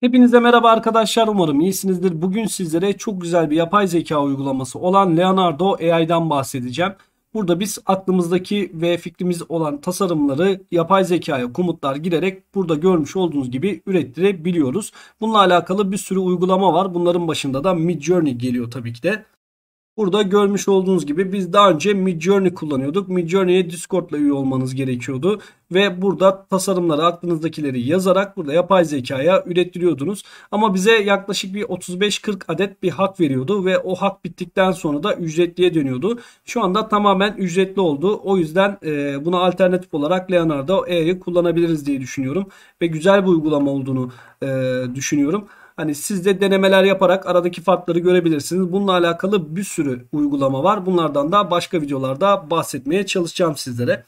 Hepinize merhaba arkadaşlar umarım iyisinizdir. Bugün sizlere çok güzel bir yapay zeka uygulaması olan Leonardo AI'dan bahsedeceğim. Burada biz aklımızdaki ve fikrimiz olan tasarımları yapay zekaya komutlar girerek burada görmüş olduğunuz gibi ürettirebiliyoruz. Bununla alakalı bir sürü uygulama var. Bunların başında da Midjourney geliyor tabii ki de. Burada görmüş olduğunuz gibi biz daha önce Midjourney kullanıyorduk. Midjourney'e Discord'la üye olmanız gerekiyordu. Ve burada tasarımları aklınızdakileri yazarak burada yapay zekaya ürettiriyordunuz. Ama bize yaklaşık bir 35-40 adet bir hak veriyordu ve o hak bittikten sonra da ücretliye dönüyordu. Şu anda tamamen ücretli oldu. O yüzden e, buna alternatif olarak Leonardo E'yi kullanabiliriz diye düşünüyorum. Ve güzel bir uygulama olduğunu e, düşünüyorum. Hani siz de denemeler yaparak aradaki farkları görebilirsiniz. Bununla alakalı bir sürü uygulama var. Bunlardan da başka videolarda bahsetmeye çalışacağım sizlere.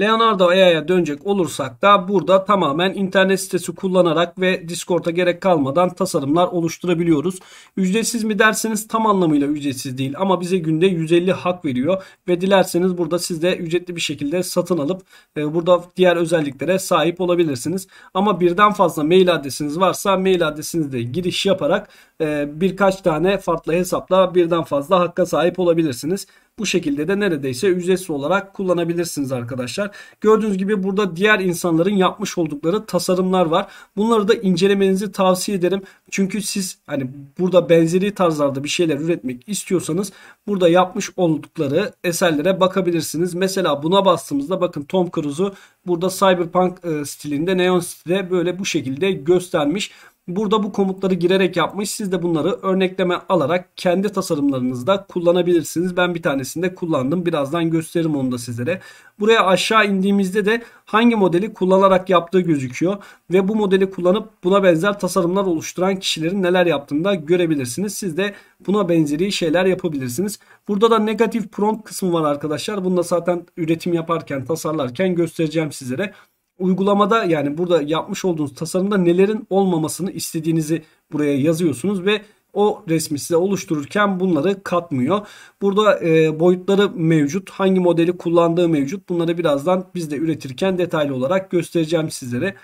Leonardo AI'ya dönecek olursak da burada tamamen internet sitesi kullanarak ve Discord'a gerek kalmadan tasarımlar oluşturabiliyoruz. Ücretsiz mi derseniz tam anlamıyla ücretsiz değil ama bize günde 150 hak veriyor ve dilerseniz burada siz de ücretli bir şekilde satın alıp e, burada diğer özelliklere sahip olabilirsiniz. Ama birden fazla mail adresiniz varsa mail adresinizde giriş yaparak e, birkaç tane farklı hesapla birden fazla hakka sahip olabilirsiniz. Bu şekilde de neredeyse ücretsiz olarak kullanabilirsiniz arkadaşlar. Gördüğünüz gibi burada diğer insanların yapmış oldukları tasarımlar var. Bunları da incelemenizi tavsiye ederim. Çünkü siz hani burada benzeri tarzlarda bir şeyler üretmek istiyorsanız burada yapmış oldukları eserlere bakabilirsiniz. Mesela buna bastığımızda bakın Tom Cruise'u burada cyberpunk e, stilinde neon stilde böyle bu şekilde göstermiş. Burada bu komutları girerek yapmış. Siz de bunları örnekleme alarak kendi tasarımlarınızda kullanabilirsiniz. Ben bir tanesini de kullandım. Birazdan gösteririm onu da sizlere. Buraya aşağı indiğimizde de hangi modeli kullanarak yaptığı gözüküyor. Ve bu modeli kullanıp buna benzer tasarımlar oluşturan kişilerin neler yaptığını da görebilirsiniz. Siz de buna benzeri şeyler yapabilirsiniz. Burada da negatif prompt kısmı var arkadaşlar. Bunu da zaten üretim yaparken, tasarlarken göstereceğim sizlere uygulamada yani burada yapmış olduğunuz tasarımda nelerin olmamasını istediğinizi buraya yazıyorsunuz ve o resmi size oluştururken bunları katmıyor. Burada e, boyutları mevcut. Hangi modeli kullandığı mevcut. Bunları birazdan biz de üretirken detaylı olarak göstereceğim sizlere.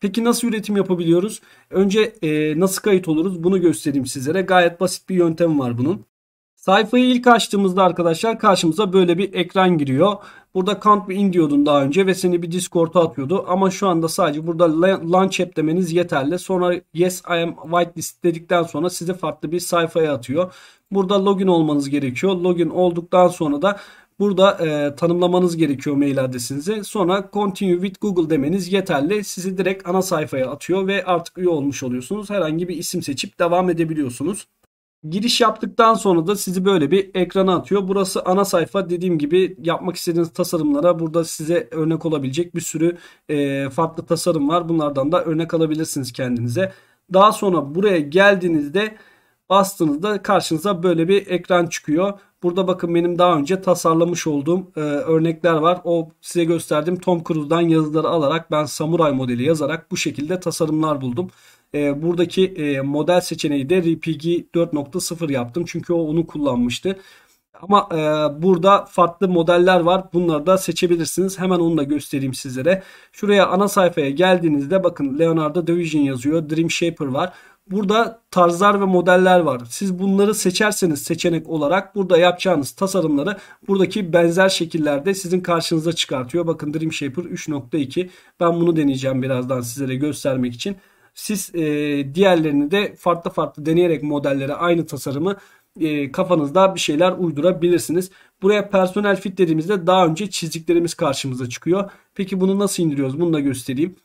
Peki nasıl üretim yapabiliyoruz? Önce e, nasıl kayıt oluruz? Bunu göstereyim sizlere. Gayet basit bir yöntem var bunun. Sayfayı ilk açtığımızda arkadaşlar karşımıza böyle bir ekran giriyor. Burada count ve in diyordun daha önce ve seni bir Discord'a atıyordu. Ama şu anda sadece burada launch app demeniz yeterli. Sonra yes I am whitelist dedikten sonra sizi farklı bir sayfaya atıyor. Burada login olmanız gerekiyor. Login olduktan sonra da Burada e, tanımlamanız gerekiyor mail adresinizi. Sonra continue with Google demeniz yeterli. Sizi direkt ana sayfaya atıyor ve artık üye olmuş oluyorsunuz. Herhangi bir isim seçip devam edebiliyorsunuz. Giriş yaptıktan sonra da sizi böyle bir ekrana atıyor. Burası ana sayfa. Dediğim gibi yapmak istediğiniz tasarımlara burada size örnek olabilecek bir sürü e, farklı tasarım var. Bunlardan da örnek alabilirsiniz kendinize. Daha sonra buraya geldiğinizde bastığınızda karşınıza böyle bir ekran çıkıyor. Burada bakın benim daha önce tasarlamış olduğum e, örnekler var. O size gösterdiğim Tom Cruise'dan yazıları alarak ben samuray modeli yazarak bu şekilde tasarımlar buldum e, buradaki e, model seçeneği de RPG 4.0 yaptım. Çünkü o onu kullanmıştı. Ama e, burada farklı modeller var. Bunları da seçebilirsiniz. Hemen onu da göstereyim sizlere. Şuraya ana sayfaya geldiğinizde bakın Leonardo da Vinci yazıyor. Dream Shaper var. Burada tarzlar ve modeller var. Siz bunları seçerseniz seçenek olarak burada yapacağınız tasarımları buradaki benzer şekillerde sizin karşınıza çıkartıyor. Bakın Dream Shaper 3.2. Ben bunu deneyeceğim birazdan sizlere göstermek için. Siz e, diğerlerini de farklı farklı deneyerek modellere aynı tasarımı e, kafanızda bir şeyler uydurabilirsiniz. Buraya personel fit dediğimizde daha önce çizdiklerimiz karşımıza çıkıyor. Peki bunu nasıl indiriyoruz? Bunu da göstereyim.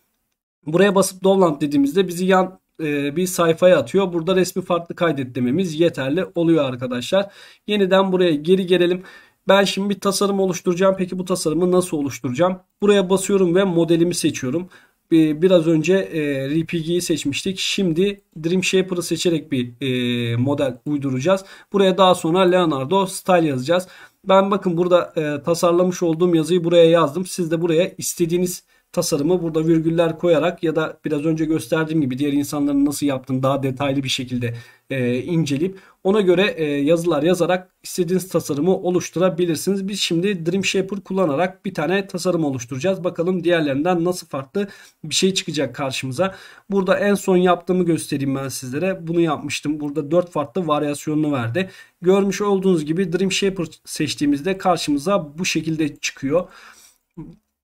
Buraya basıp download dediğimizde bizi yan e, bir sayfaya atıyor. Burada resmi farklı kaydet yeterli oluyor arkadaşlar. Yeniden buraya geri gelelim. Ben şimdi bir tasarım oluşturacağım. Peki bu tasarımı nasıl oluşturacağım? Buraya basıyorum ve modelimi seçiyorum. Ee, biraz önce e, RPG'yi seçmiştik. Şimdi Dream Shaper'ı seçerek bir e, model uyduracağız. Buraya daha sonra Leonardo Style yazacağız. Ben bakın burada e, tasarlamış olduğum yazıyı buraya yazdım. Siz de buraya istediğiniz tasarımı burada virgüller koyarak ya da biraz önce gösterdiğim gibi diğer insanların nasıl yaptığını daha detaylı bir şekilde e, inceleyip ona göre e, yazılar yazarak istediğiniz tasarımı oluşturabilirsiniz. Biz şimdi Dream Shaper kullanarak bir tane tasarım oluşturacağız. Bakalım diğerlerinden nasıl farklı bir şey çıkacak karşımıza. Burada en son yaptığımı göstereyim ben sizlere. Bunu yapmıştım. Burada 4 farklı varyasyonunu verdi. Görmüş olduğunuz gibi Dream Shaper seçtiğimizde karşımıza bu şekilde çıkıyor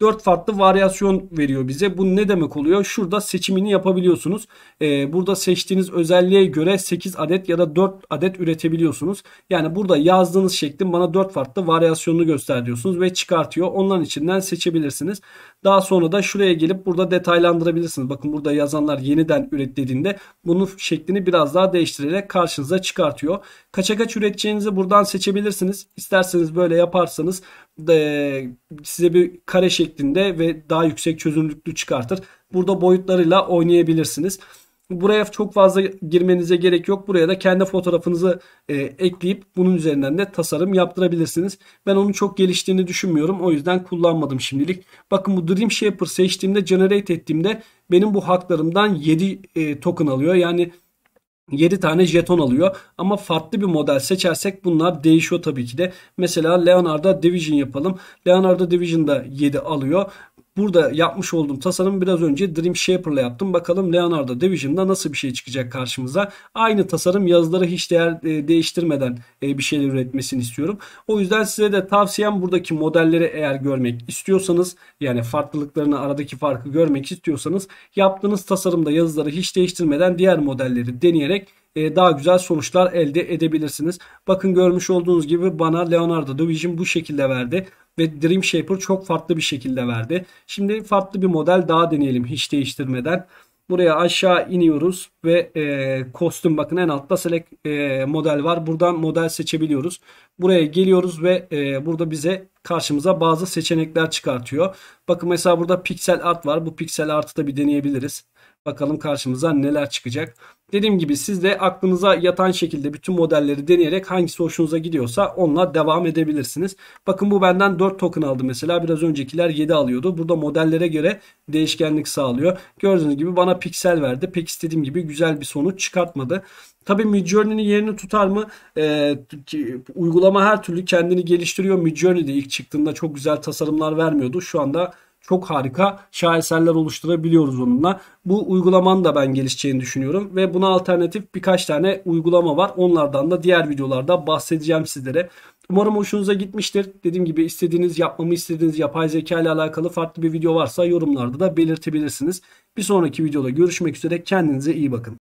4 farklı varyasyon veriyor bize. Bu ne demek oluyor? Şurada seçimini yapabiliyorsunuz. Ee, burada seçtiğiniz özelliğe göre 8 adet ya da 4 adet üretebiliyorsunuz. Yani burada yazdığınız şeklin bana 4 farklı varyasyonunu göster diyorsunuz ve çıkartıyor. Onların içinden seçebilirsiniz. Daha sonra da şuraya gelip burada detaylandırabilirsiniz. Bakın burada yazanlar yeniden üret dediğinde bunun şeklini biraz daha değiştirerek karşınıza çıkartıyor. Kaça kaç üreteceğinizi buradan seçebilirsiniz. İsterseniz böyle yaparsanız e, size bir kare şeklinde ve daha yüksek çözünürlüklü çıkartır. Burada boyutlarıyla oynayabilirsiniz. Buraya çok fazla girmenize gerek yok. Buraya da kendi fotoğrafınızı e, ekleyip bunun üzerinden de tasarım yaptırabilirsiniz. Ben onun çok geliştiğini düşünmüyorum. O yüzden kullanmadım şimdilik. Bakın bu Dream Shaper seçtiğimde generate ettiğimde benim bu haklarımdan 7 e, token alıyor. Yani 7 tane jeton alıyor. Ama farklı bir model seçersek bunlar değişiyor tabii ki de. Mesela Leonardo Division yapalım. Leonardo Division'da 7 alıyor. Burada yapmış olduğum tasarım biraz önce Dream ile yaptım. Bakalım Leonardo Division'da nasıl bir şey çıkacak karşımıza. Aynı tasarım yazıları hiç değer e, değiştirmeden e, bir şeyler üretmesini istiyorum. O yüzden size de tavsiyem buradaki modelleri eğer görmek istiyorsanız yani farklılıklarını aradaki farkı görmek istiyorsanız yaptığınız tasarımda yazıları hiç değiştirmeden diğer modelleri deneyerek e, daha güzel sonuçlar elde edebilirsiniz. Bakın görmüş olduğunuz gibi bana Leonardo da Vision bu şekilde verdi ve Dream Shaper çok farklı bir şekilde verdi. Şimdi farklı bir model daha deneyelim hiç değiştirmeden. Buraya aşağı iniyoruz ve e, kostüm bakın en altta select e, model var. Buradan model seçebiliyoruz. Buraya geliyoruz ve e, burada bize karşımıza bazı seçenekler çıkartıyor. Bakın mesela burada pixel art var. Bu pixel artı da bir deneyebiliriz. Bakalım karşımıza neler çıkacak. Dediğim gibi siz de aklınıza yatan şekilde bütün modelleri deneyerek hangisi hoşunuza gidiyorsa onunla devam edebilirsiniz. Bakın bu benden 4 token aldı mesela. Biraz öncekiler 7 alıyordu. Burada modellere göre değişkenlik sağlıyor. Gördüğünüz gibi bana piksel verdi. Pek istediğim gibi güzel bir sonuç çıkartmadı. Tabi Midjourney'nin yerini tutar mı? Ee, uygulama her türlü kendini geliştiriyor. Midjourney de ilk çıktığında çok güzel tasarımlar vermiyordu. Şu anda çok harika şaheserler oluşturabiliyoruz onunla. Bu uygulamanın da ben gelişeceğini düşünüyorum ve buna alternatif birkaç tane uygulama var. Onlardan da diğer videolarda bahsedeceğim sizlere. Umarım hoşunuza gitmiştir. Dediğim gibi istediğiniz yapmamı istediğiniz yapay zeka ile alakalı farklı bir video varsa yorumlarda da belirtebilirsiniz. Bir sonraki videoda görüşmek üzere kendinize iyi bakın.